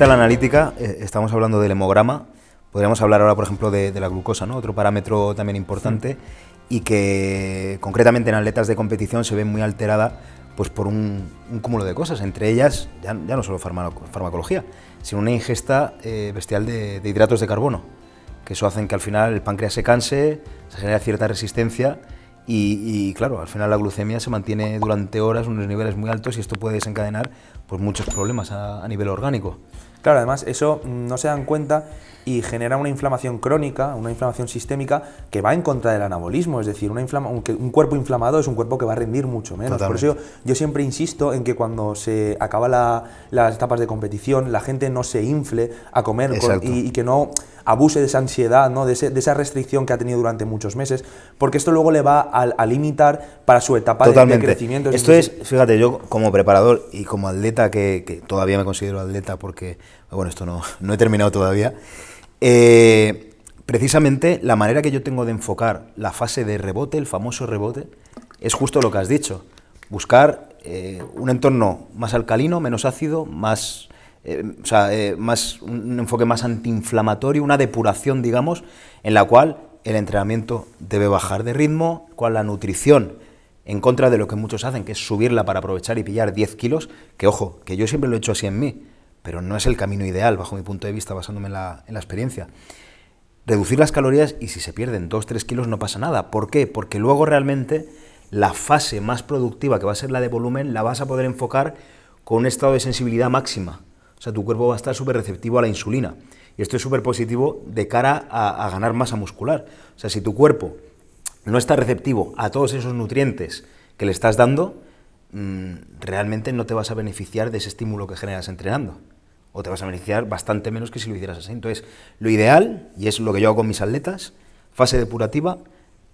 En la analítica, eh, estamos hablando del hemograma, podríamos hablar ahora, por ejemplo, de, la glucosa, ¿no? otro parámetro también importante y que concretamente en atletas de competición se ve muy alterada pues por un, cúmulo de cosas, entre ellas ya, no solo farmacología, sino una ingesta eh, bestial de, hidratos de carbono, que eso hacen que al final el páncreas se canse, se genera cierta resistencia y, claro, al final la glucemia se mantiene durante horas unos niveles muy altos y esto puede desencadenar pues, muchos problemas a nivel orgánico. Claro, además eso no se dan cuenta y genera una inflamación crónica, una inflamación sistémica que va en contra del anabolismo, es decir, un, cuerpo inflamado es un cuerpo que va a rendir mucho menos. Por eso yo, siempre insisto en que cuando se acaban las etapas de competición, la gente no se infle a comer y, que no abuse de esa ansiedad, ¿no? De, esa restricción que ha tenido durante muchos meses, porque esto luego le va a, limitar para su etapa De, crecimiento. esto es, fíjate, yo como preparador y como atleta, que todavía me considero atleta porque bueno, esto no, he terminado todavía. Eh, precisamente la manera que yo tengo de enfocar la fase de rebote, el famoso rebote, es justo lo que has dicho. Buscar eh, un entorno más alcalino, menos ácido, más, eh, o sea, más, un enfoque más antiinflamatorio, una depuración, digamos, en la cual el entrenamiento debe bajar de ritmo, cual la nutrición en contra de lo que muchos hacen, que es subirla para aprovechar y pillar 10 kilos, que ojo, que yo siempre lo he hecho así en mí pero no es el camino ideal, bajo mi punto de vista, basándome en la, experiencia. Reducir las calorías y si se pierden 2-3 kilos no pasa nada. ¿Por qué? Porque luego realmente la fase más productiva, que va a ser la de volumen, la vas a poder enfocar con un estado de sensibilidad máxima. O sea, tu cuerpo va a estar súper receptivo a la insulina. Y esto es súper positivo de cara a, ganar masa muscular. O sea, si tu cuerpo no está receptivo a todos esos nutrientes que le estás dando, mm, realmente no te vas a beneficiar de ese estímulo que generas entrenando o te vas a beneficiar bastante menos que si lo hicieras así. Entonces, lo ideal, y es lo que yo hago con mis atletas, fase depurativa,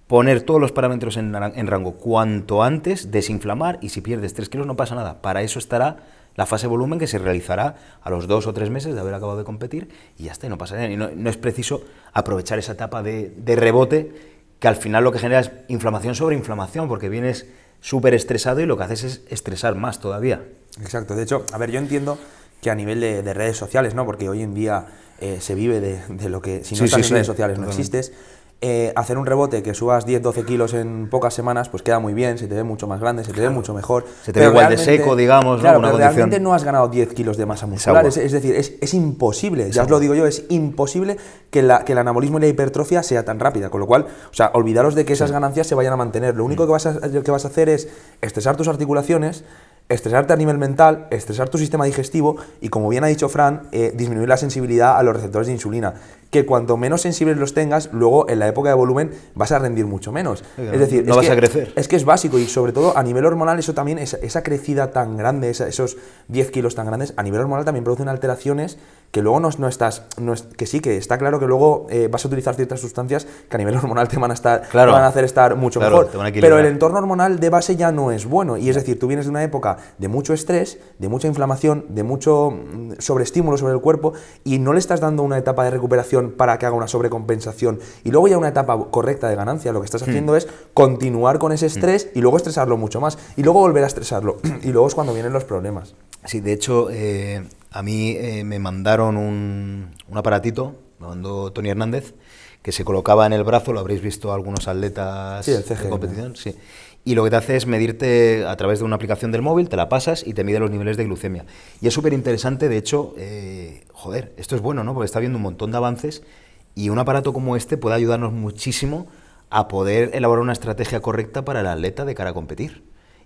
poner todos los parámetros en, rango cuanto antes, desinflamar y si pierdes 3 kilos no pasa nada. Para eso estará la fase volumen que se realizará a los dos o tres meses de haber acabado de competir y ya está, y no pasa nada. Y no, es preciso aprovechar esa etapa de, de rebote que al final lo que genera es inflamación sobre inflamación, porque vienes súper estresado y lo que haces es estresar más todavía. Exacto, de hecho, a ver, yo entiendo que a nivel de, redes sociales, ¿no? Porque hoy en día eh, se vive de, lo que, si no estás en redes sociales no existes, eh, hacer un rebote que subas 10-12 kilos en pocas semanas, pues queda muy bien, se te ve mucho más grande, se te ve mucho mejor. Se te ve igual de seco, digamos, claro, ¿no? realmente no has ganado 10 kilos de masa muscular, es, decir, es, imposible, ya os lo digo yo, es imposible que, la, que, el anabolismo y la hipertrofia sea tan rápida, con lo cual, o sea, olvidaros de que esas ganancias se vayan a mantener, lo único que, vas a, que vas a hacer es estresar tus articulaciones, estresarte a nivel mental, estresar tu sistema digestivo y, como bien ha dicho Fran, eh, disminuir la sensibilidad a los receptores de insulina que cuanto menos sensibles los tengas, luego en la época de volumen vas a rendir mucho menos. es decir, no vas a crecer. Es que es básico y sobre todo a nivel hormonal eso también, esa, crecida tan grande, esos 10 kilos tan grandes, a nivel hormonal también producen alteraciones que luego no, no estás, que sí, que está claro que luego eh, vas a utilizar ciertas sustancias que a nivel hormonal te van a, estar, claro, van a hacer estar mucho mejor. Pero el entorno hormonal de base ya no es bueno. Y es decir, tú vienes de una época de mucho estrés, de mucha inflamación, de mucho sobreestímulo sobre el cuerpo y no le estás dando una etapa de recuperación para que haga una sobrecompensación y luego ya una etapa correcta de ganancia, lo que estás hmm. haciendo es continuar con ese hmm. estrés y luego estresarlo mucho más y luego volver a estresarlo y luego es cuando vienen los problemas. Sí, de hecho, eh, a mí eh, me mandaron un, un aparatito, me mandó Tony Hernández, que se colocaba en el brazo, lo habréis visto algunos atletas en competición, y lo que te hace es medirte a través de una aplicación del móvil, te la pasas y te mide los niveles de glucemia. Y es súper interesante, de hecho, eh, joder, esto es bueno, ¿no? Porque está habiendo un montón de avances y un aparato como este puede ayudarnos muchísimo a poder elaborar una estrategia correcta para el atleta de cara a competir.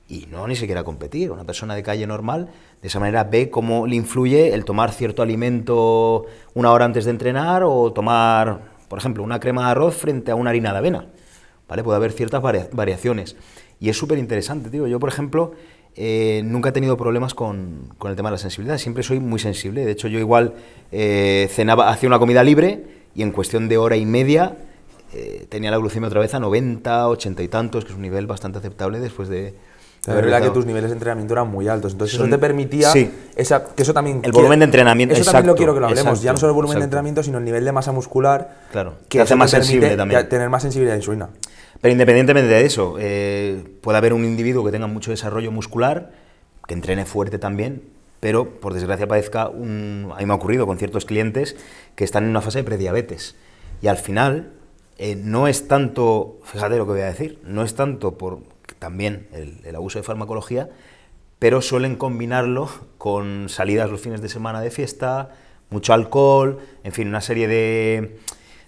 Y no ni siquiera competir, una persona de calle normal, de esa manera ve cómo le influye el tomar cierto alimento una hora antes de entrenar o tomar, por ejemplo, una crema de arroz frente a una harina de avena. ¿Vale? Puede haber ciertas variaciones. Y es súper interesante, tío. Yo, por ejemplo, eh, nunca he tenido problemas con, con, el tema de la sensibilidad. Siempre soy muy sensible. De hecho, yo igual eh, cenaba, hacía una comida libre y en cuestión de hora y media eh, tenía la glucemia otra vez a 90, 80 y tantos, que es un nivel bastante aceptable después de, la verdad que tus niveles de entrenamiento eran muy altos. Entonces, eso te permitía. Sí. eso también. El volumen de entrenamiento. Eso también lo quiero que lo hablemos. ya no solo el volumen de entrenamiento, sino el nivel de masa muscular. Claro. Que hace más sensible también. Tener más sensibilidad a la insulina. Pero independientemente de eso, eh, puede haber un individuo que tenga mucho desarrollo muscular, que entrene fuerte también, pero por desgracia padezca un... A mí me ha ocurrido con ciertos clientes que están en una fase de prediabetes. Y al final eh, no es tanto, fíjate lo que voy a decir, no es tanto por también el, abuso de farmacología, pero suelen combinarlo con salidas los fines de semana de fiesta, mucho alcohol, en fin, una serie de,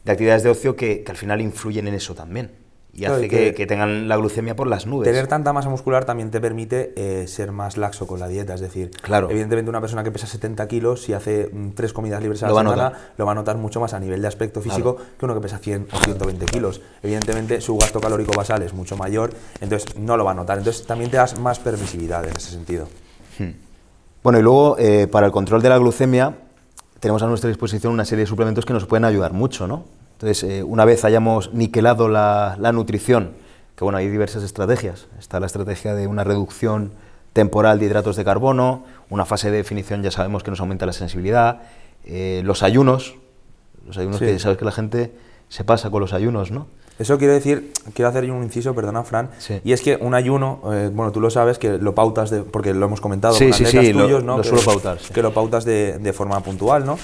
actividades de ocio que, al final influyen en eso también y hace que, tengan la glucemia por las nubes. Tener tanta masa muscular también te permite eh, ser más laxo con la dieta, es decir, claro. evidentemente una persona que pesa 70 kilos, si hace mm, tres comidas libres a la semana, lo va a notar mucho más a nivel de aspecto físico que uno que pesa 100 o 120 kilos. Evidentemente su gasto calórico basal es mucho mayor, entonces no lo va a notar, entonces también te das más permisividad en ese sentido. Hmm. Bueno, y luego eh, para el control de la glucemia tenemos a nuestra disposición una serie de suplementos que nos pueden ayudar mucho, ¿no? Entonces, eh, una vez hayamos niquelado la, nutrición, que bueno, hay diversas estrategias. Está la estrategia de una reducción temporal de hidratos de carbono, una fase de definición ya sabemos que nos aumenta la sensibilidad, eh, los ayunos, los ayunos que sabes que la gente se pasa con los ayunos, ¿no? Eso quiere decir, quiero hacer un inciso, perdona Fran, y es que un ayuno, eh, bueno, tú lo sabes que lo pautas, de, porque lo hemos comentado sí, con sí, tuyos, ¿no? Lo que, suelo pautar. Que lo pautas de, forma puntual, ¿no?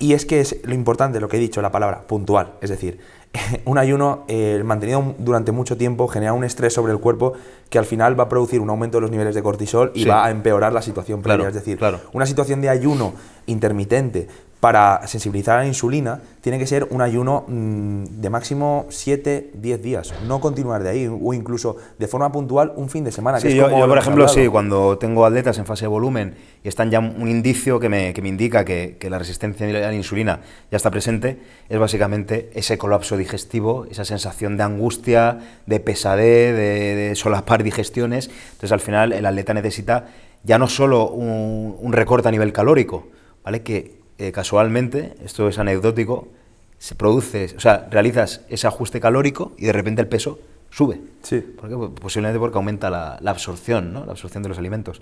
Y es que es lo importante, lo que he dicho, la palabra puntual. Es decir, un ayuno eh, mantenido durante mucho tiempo genera un estrés sobre el cuerpo que al final va a producir un aumento de los niveles de cortisol y va a empeorar la situación previa. es decir, una situación de ayuno intermitente para sensibilizar a la insulina, tiene que ser un ayuno mm, de máximo 7-10 días, no continuar de ahí, o incluso de forma puntual un fin de semana. Sí, yo, por ejemplo, sí, cuando tengo atletas en fase de volumen y están ya un indicio que me, indica que, la resistencia a la insulina ya está presente, es básicamente ese colapso digestivo, esa sensación de angustia, de pesadez, de, solapar digestiones. Entonces, al final, el atleta necesita ya no solo un, un recorte a nivel calórico, ¿vale? que eh, casualmente, esto es anecdótico, se produce, o sea, realizas ese ajuste calórico y de repente el peso sube. Sí. Pues posiblemente porque aumenta la, absorción, ¿no? La absorción de los alimentos.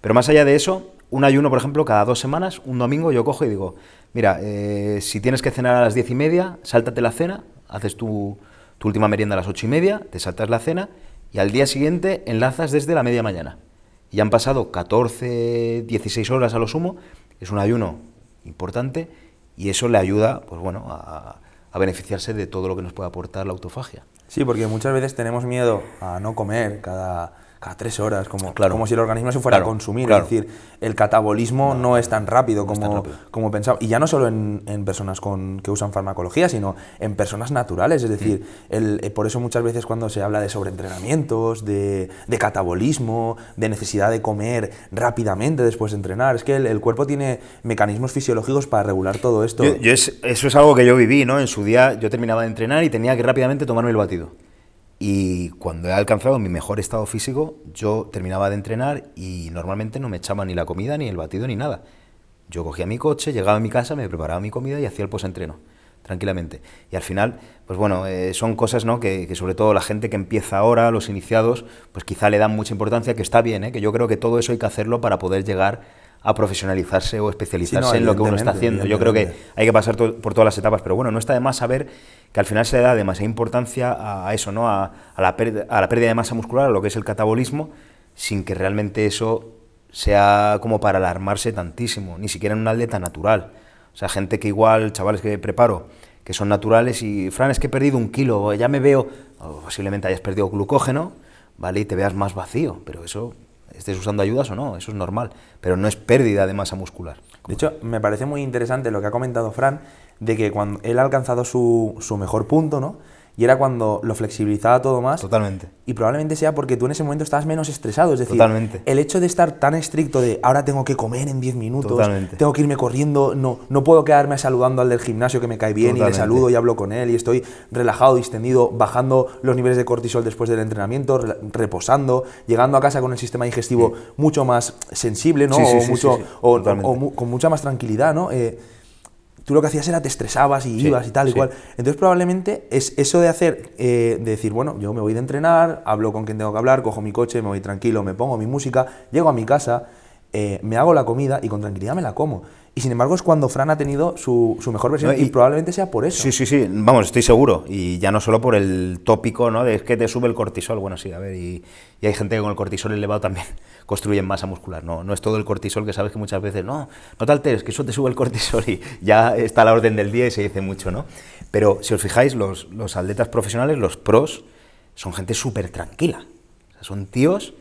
Pero más allá de eso, un ayuno, por ejemplo, cada dos semanas, un domingo, yo cojo y digo, mira, eh, si tienes que cenar a las diez y media, sáltate la cena, haces tu, tu última merienda a las ocho y media, te saltas la cena y al día siguiente enlazas desde la media mañana. Y han pasado 14, 16 horas a lo sumo, es un ayuno importante y eso le ayuda pues bueno, a, a beneficiarse de todo lo que nos puede aportar la autofagia. Sí, porque muchas veces tenemos miedo a no comer cada a tres horas, como, como si el organismo se fuera a consumir. Es decir, el catabolismo no, es tan rápido como, como pensaba. Y ya no solo en, personas con, que usan farmacología, sino en personas naturales. Es decir, mm. el, eh, por eso muchas veces cuando se habla de sobreentrenamientos, de, de, catabolismo, de necesidad de comer rápidamente después de entrenar, es que el, cuerpo tiene mecanismos fisiológicos para regular todo esto. eso es algo que yo viví, ¿no? En su día yo terminaba de entrenar y tenía que rápidamente tomarme el batido. Y cuando he alcanzado mi mejor estado físico, yo terminaba de entrenar y normalmente no me echaba ni la comida, ni el batido, ni nada. Yo cogía mi coche, llegaba a mi casa, me preparaba mi comida y hacía el posentreno, tranquilamente. Y al final, pues bueno, eh, son cosas ¿no? Que, sobre todo la gente que empieza ahora, los iniciados, pues quizá le dan mucha importancia, que está bien, ¿eh? que yo creo que todo eso hay que hacerlo para poder llegar a profesionalizarse o especializarse en lo que uno está haciendo. Yo creo que hay que pasar por todas las etapas, pero bueno, no está de más saber que al final se le da demasiada importancia a eso, ¿no? A, la a, la pérdida de masa muscular, a lo que es el catabolismo, sin que realmente eso sea como para alarmarse tantísimo, ni siquiera en un atleta natural. O sea, gente que igual, chavales que preparo, que son naturales y, Fran, es que he perdido un kilo, ya me veo, o posiblemente hayas perdido glucógeno, ¿vale? Y te veas más vacío, pero eso estés usando ayudas o no, eso es normal, pero no es pérdida de masa muscular. De hecho, me parece muy interesante lo que ha comentado Fran, de que cuando él ha alcanzado su, su mejor punto, ¿no? y era cuando lo flexibilizaba todo más. Totalmente. Y probablemente sea porque tú en ese momento estabas menos estresado, es decir, Totalmente. el hecho de estar tan estricto de ahora tengo que comer en 10 minutos, tengo que irme corriendo, no, no puedo quedarme saludando al del gimnasio que me cae bien y le saludo y hablo con él y estoy relajado, distendido, bajando los niveles de cortisol después del entrenamiento, reposando, llegando a casa con el sistema digestivo mucho más sensible, ¿no? o mucho, con mucha más tranquilidad, ¿no? Eh, tú lo que hacías era te estresabas y ibas y tal y cual. Entonces probablemente es eso de hacer, eh, de decir, bueno, yo me voy de entrenar, hablo con quien tengo que hablar, cojo mi coche, me voy tranquilo, me pongo mi música, llego a mi casa, eh, me hago la comida y con tranquilidad me la como. Y sin embargo es cuando Fran ha tenido su, su mejor versión y, probablemente sea por eso. Sí, sí, sí, vamos, estoy seguro. Y ya no solo por el tópico, ¿no? De que te sube el cortisol. Bueno, sí, a ver, y, hay gente que con el cortisol elevado también construyen masa muscular. No, no es todo el cortisol que sabes que muchas veces, no, no te alteres, que eso te sube el cortisol y ya está a la orden del día y se dice mucho, ¿no? Pero si os fijáis, los, atletas profesionales, los pros, son gente súper tranquila. son tíos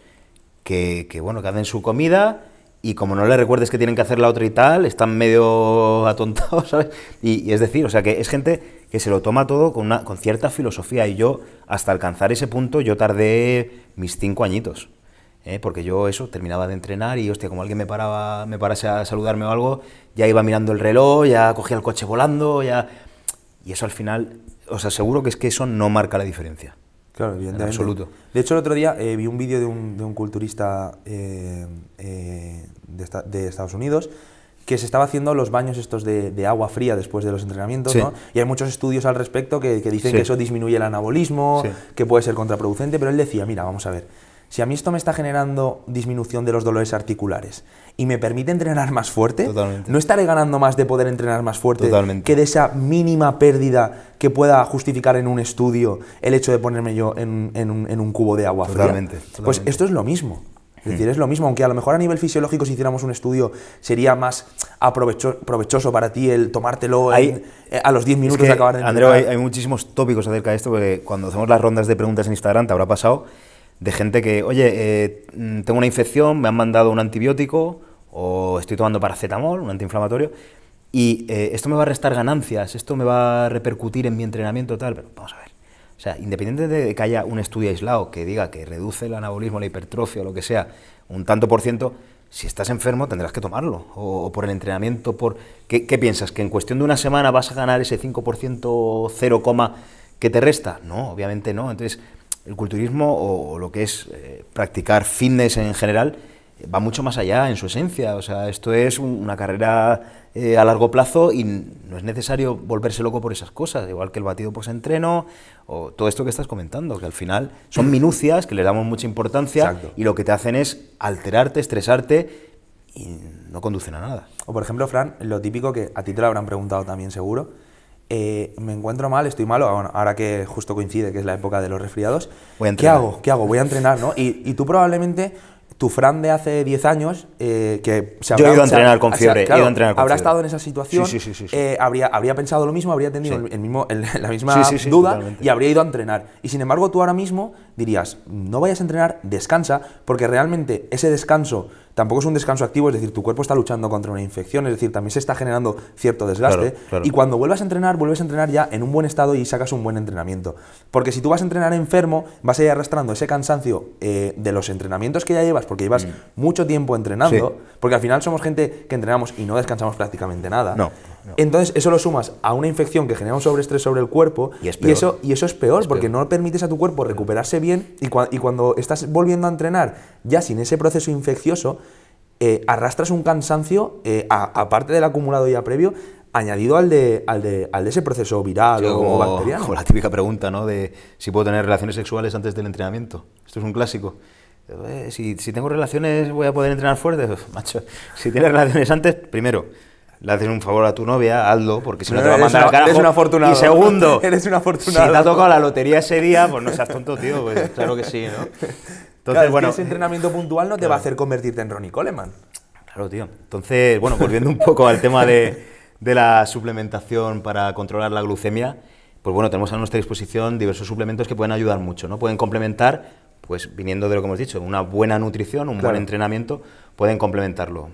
que, que, bueno, que hacen su comida y como no le recuerdes que tienen que hacer la otra y tal, están medio atontados, ¿sabes? Y, es decir, o sea, que es gente que se lo toma todo con, una, con cierta filosofía y yo, hasta alcanzar ese punto, yo tardé mis cinco añitos. ¿eh? Porque yo eso, terminaba de entrenar y, hostia, como alguien me paraba, me parase a saludarme o algo, ya iba mirando el reloj, ya cogía el coche volando, ya... Y eso al final, os aseguro que es que eso no marca la diferencia. Claro, evidentemente. absoluto. De hecho, el otro día eh, vi un vídeo de un, de un culturista eh, eh de, Estados Unidos, que se estaba haciendo los baños estos de, agua fría después de los entrenamientos, Y hay muchos estudios al respecto que, dicen que eso disminuye el anabolismo, que puede ser contraproducente, pero él decía, mira, vamos a ver, si a mí esto me está generando disminución de los dolores articulares y me permite entrenar más fuerte, no estaré ganando más de poder entrenar más fuerte que de esa mínima pérdida que pueda justificar en un estudio el hecho de ponerme yo en, un, cubo de agua fría. Pues esto es lo mismo. Es decir, es lo mismo, aunque a lo mejor a nivel fisiológico si hiciéramos un estudio sería más aprovecho, provechoso para ti el tomártelo eh, a los 10 minutos de acabar de Andreu, hay, hay, muchísimos tópicos acerca de esto, porque cuando hacemos las rondas de preguntas en Instagram te habrá pasado de gente que, oye, eh, mm, tengo una infección, me han mandado un antibiótico o estoy tomando paracetamol, un antiinflamatorio, y eh, esto me va a restar ganancias, esto me va a repercutir en mi entrenamiento tal, pero vamos a ver o sea, independiente de que haya un estudio aislado que diga que reduce el anabolismo, la hipertrofia o lo que sea, un tanto por ciento, si estás enfermo tendrás que tomarlo, o, por el entrenamiento, por... ¿Qué, piensas? ¿Que en cuestión de una semana vas a ganar ese 5% 0, que te resta? No, obviamente no. Entonces, el culturismo o, lo que es eh, practicar fitness en general eh, va mucho más allá en su esencia. O sea, esto es una carrera eh, a largo plazo y no es necesario volverse loco por esas cosas, igual que el batido post-entreno o todo esto que estás comentando, que al final son minucias que le damos mucha importancia y lo que te hacen es alterarte, estresarte y no conducen a nada. O por ejemplo, Fran, lo típico que a ti te lo habrán preguntado también seguro, eh, me encuentro mal, estoy malo, ahora que justo coincide que es la época de los resfriados, ¿qué hago? ¿Qué hago? Voy a entrenar, ¿no? y tú probablemente tu Fran de hace 10 años, eh, que se habrá, Yo he ido a entrenar con fiebre, habrá estado en esa situación, eh, habría, habría pensado lo mismo, habría tenido la misma duda y habría ido a entrenar. Y sin embargo, tú ahora mismo dirías, no vayas a entrenar, descansa, porque realmente ese descanso tampoco es un descanso activo, es decir, tu cuerpo está luchando contra una infección, es decir, también se está generando cierto desgaste. Y cuando vuelvas a entrenar, vuelves a entrenar ya en un buen estado y sacas un buen entrenamiento. Porque si tú vas a entrenar enfermo, vas a ir arrastrando ese cansancio eh, de los entrenamientos que ya llevas, porque llevas mm. mucho tiempo entrenando, porque al final somos gente que entrenamos y no descansamos prácticamente nada. Entonces, eso lo sumas a una infección que genera un sobreestrés sobre el cuerpo y, eso, y eso es peor porque no permites a tu cuerpo mm. recuperarse bien y, cuando estás volviendo a entrenar ya sin ese proceso infeccioso, eh, arrastras un cansancio, eh, aparte del acumulado ya previo, añadido al de, ese proceso viral o bacteriano. la típica pregunta, ¿no? De si puedo tener relaciones sexuales antes del entrenamiento. Esto es un clásico. Eh, si, si tengo relaciones, voy a poder entrenar fuerte. Macho, si tienes relaciones antes, primero, le haces un favor a tu novia, Aldo, porque si no, te va a mandar al carajo. Eres un afortunado. Y segundo, eres un afortunado. Si te ha tocado la lotería ese día, pues no seas tonto, tío, pues claro que sí, ¿no? Entonces, bueno. ese entrenamiento puntual no te va a hacer convertirte en Ronnie Coleman. Claro, tío. Entonces, bueno, volviendo un poco al tema de, la suplementación para controlar la glucemia, pues bueno, tenemos a nuestra disposición diversos suplementos que pueden ayudar mucho, ¿no? Pueden complementar, pues viniendo de lo que hemos dicho, una buena nutrición, un buen entrenamiento, pueden complementarlo.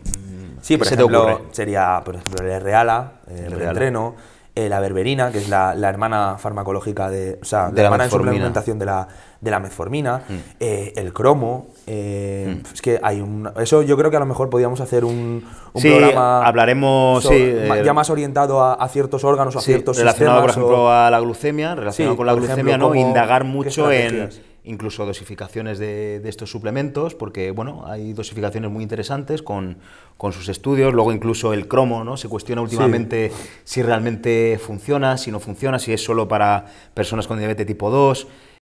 Sí, por ejemplo, sería, por ejemplo, el Reala, el, el reentreno, eh, la berberina, que es la, hermana farmacológica de, o sea, la, hermana en de la, de la metformina, mm. eh, el cromo, eh, mm. es que hay un, eso yo creo que a lo mejor podríamos hacer un, programa hablaremos ya más orientado a, ciertos órganos, a ciertos relacionado por ejemplo a la glucemia, relacionado con la glucemia, ¿no? Indagar mucho en incluso dosificaciones de, estos suplementos, porque bueno, hay dosificaciones muy interesantes con, sus estudios, luego incluso el cromo, ¿no? Se cuestiona últimamente si realmente funciona, si no funciona, si es solo para personas con diabetes tipo 2.